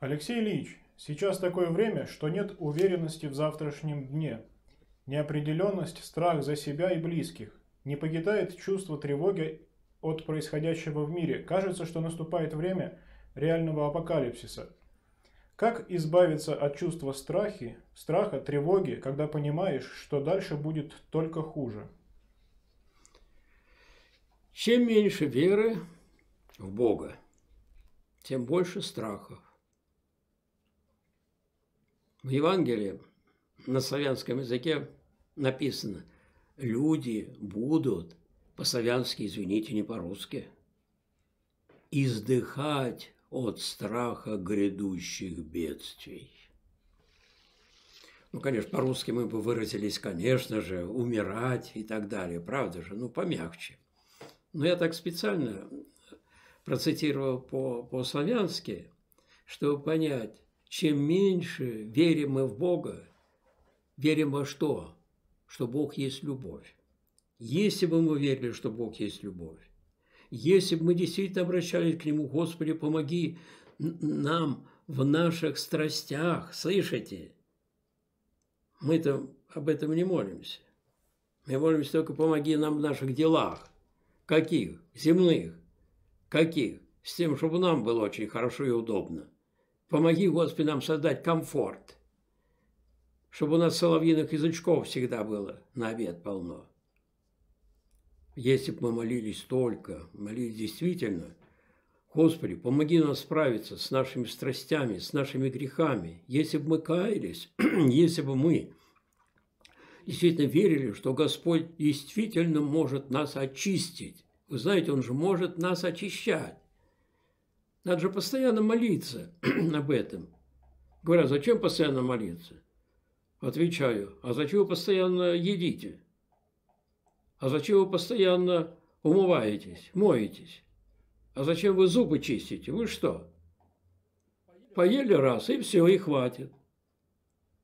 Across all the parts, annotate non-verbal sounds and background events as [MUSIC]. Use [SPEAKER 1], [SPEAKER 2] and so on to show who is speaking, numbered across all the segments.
[SPEAKER 1] Алексей Ильич, сейчас такое время, что нет уверенности в завтрашнем дне. Неопределенность, страх за себя и близких. Не погибает чувство тревоги от происходящего в мире. Кажется, что наступает время реального апокалипсиса. Как избавиться от чувства страхи, страха, тревоги, когда понимаешь, что дальше будет только хуже? Чем меньше веры в Бога, тем больше страхов. В Евангелии на славянском языке написано «люди будут» по-славянски, извините, не по-русски, «издыхать от страха грядущих бедствий». Ну, конечно, по-русски мы бы выразились, конечно же, умирать и так далее, правда же, ну, помягче. Но я так специально процитировал по- по-славянски, чтобы понять, чем меньше верим мы в Бога, верим во что? Что Бог есть любовь. Если бы мы верили, что Бог есть любовь, если бы мы действительно обращались к Нему, Господи, помоги нам в наших страстях, слышите? Мы-то об этом не молимся. Мы молимся только помоги нам в наших делах. Каких? Земных. Каких? С тем, чтобы нам было очень хорошо и удобно. Помоги, Господи, нам создать комфорт, чтобы у нас соловьиных язычков всегда было на обед полно. Если бы мы молились только, молились действительно, Господи, помоги нам справиться с нашими страстями, с нашими грехами. Если бы мы каялись, [CLEARS THROAT] если бы мы действительно верили, что Господь действительно может нас очистить. Вы знаете, Он же может нас очищать. Надо же постоянно молиться [CLEARS THROAT] об этом. Говорят, зачем постоянно молиться? Отвечаю, а зачем вы постоянно едите? А зачем вы постоянно умываетесь, моетесь? А зачем вы зубы чистите? Вы что? Поели раз, и все, и хватит.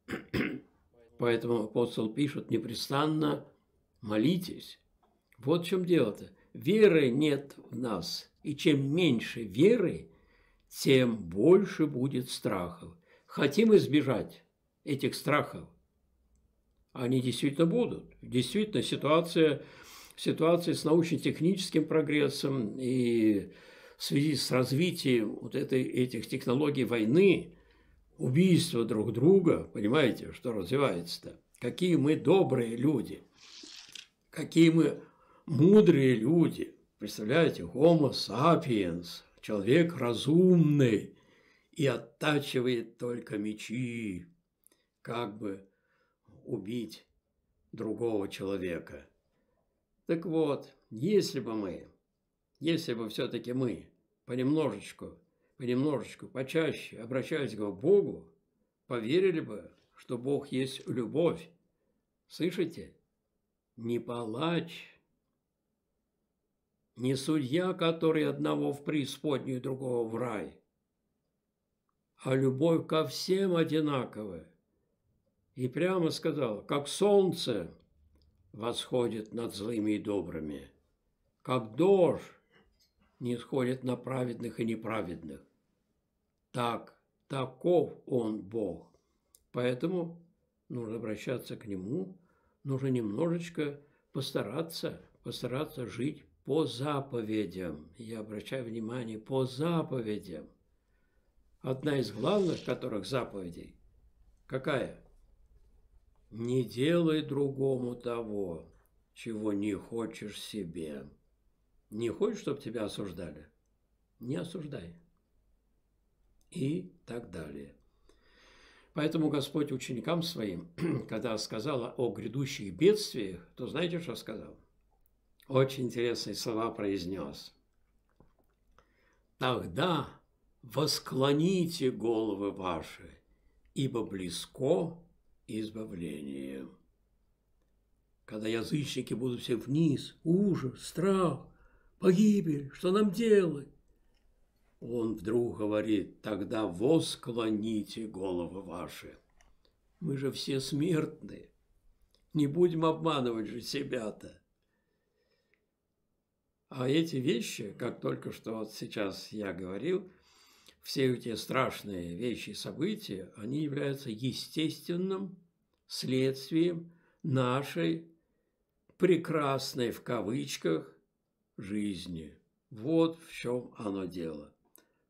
[SPEAKER 1] [CLEARS THROAT] Поэтому апостол пишет непрестанно молитесь. Вот в чем дело-то. Веры нет в нас – и чем меньше веры, тем больше будет страхов. Хотим избежать этих страхов. Они действительно будут. Действительно, ситуация, ситуация с научно-техническим прогрессом и в связи с развитием вот этой, этих технологий войны, убийства друг друга, понимаете, что развивается-то? Какие мы добрые люди, какие мы мудрые люди, Представляете, Homo sapiens, человек разумный, и оттачивает только мечи, как бы убить другого человека. Так вот, если бы мы, если бы все-таки мы понемножечку, понемножечку, почаще обращались бы к Богу, поверили бы, что Бог есть любовь. Слышите? Не палач – не судья, который одного в преисподнюю, другого в рай, а любовь ко всем одинаковая. И прямо сказал, как солнце восходит над злыми и добрыми, как дождь не сходит на праведных и неправедных. Так, таков он Бог. Поэтому нужно обращаться к Нему, нужно немножечко постараться, постараться жить по заповедям, я обращаю внимание, по заповедям. Одна из главных которых заповедей какая? Не делай другому того, чего не хочешь себе. Не хочешь, чтобы тебя осуждали? Не осуждай. И так далее. Поэтому Господь ученикам своим, [CLEARS THROAT] когда сказал о грядущих бедствиях, то знаете, что сказал? очень интересные слова произнес. «Тогда восклоните головы ваши, ибо близко избавление». Когда язычники будут все вниз, ужас, страх, погибель, что нам делать? Он вдруг говорит, тогда восклоните головы ваши. Мы же все смертные. Не будем обманывать же себя-то. А эти вещи, как только что вот сейчас я говорил, все эти страшные вещи и события, они являются естественным следствием нашей прекрасной в кавычках жизни. Вот в чем оно дело.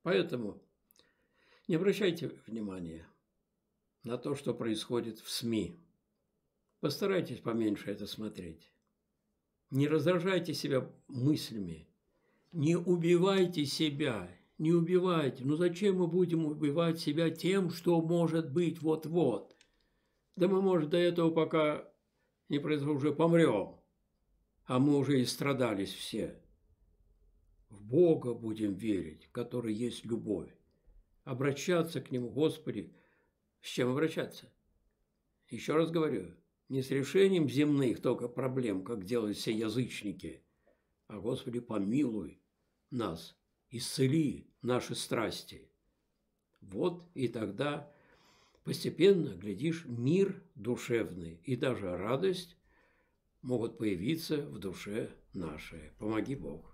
[SPEAKER 1] Поэтому не обращайте внимания на то, что происходит в СМИ. Постарайтесь поменьше это смотреть. Не раздражайте себя мыслями. Не убивайте себя. Не убивайте. Но ну зачем мы будем убивать себя тем, что может быть вот-вот? Да мы, может, до этого пока не произошло, уже помрем. А мы уже и страдались все. В Бога будем верить, который есть любовь. Обращаться к Нему, Господи, с чем обращаться? Еще раз говорю, не с решением земных только проблем, как делают все язычники, а, Господи, помилуй нас, исцели наши страсти. Вот и тогда постепенно, глядишь, мир душевный и даже радость могут появиться в душе нашей. Помоги Бог.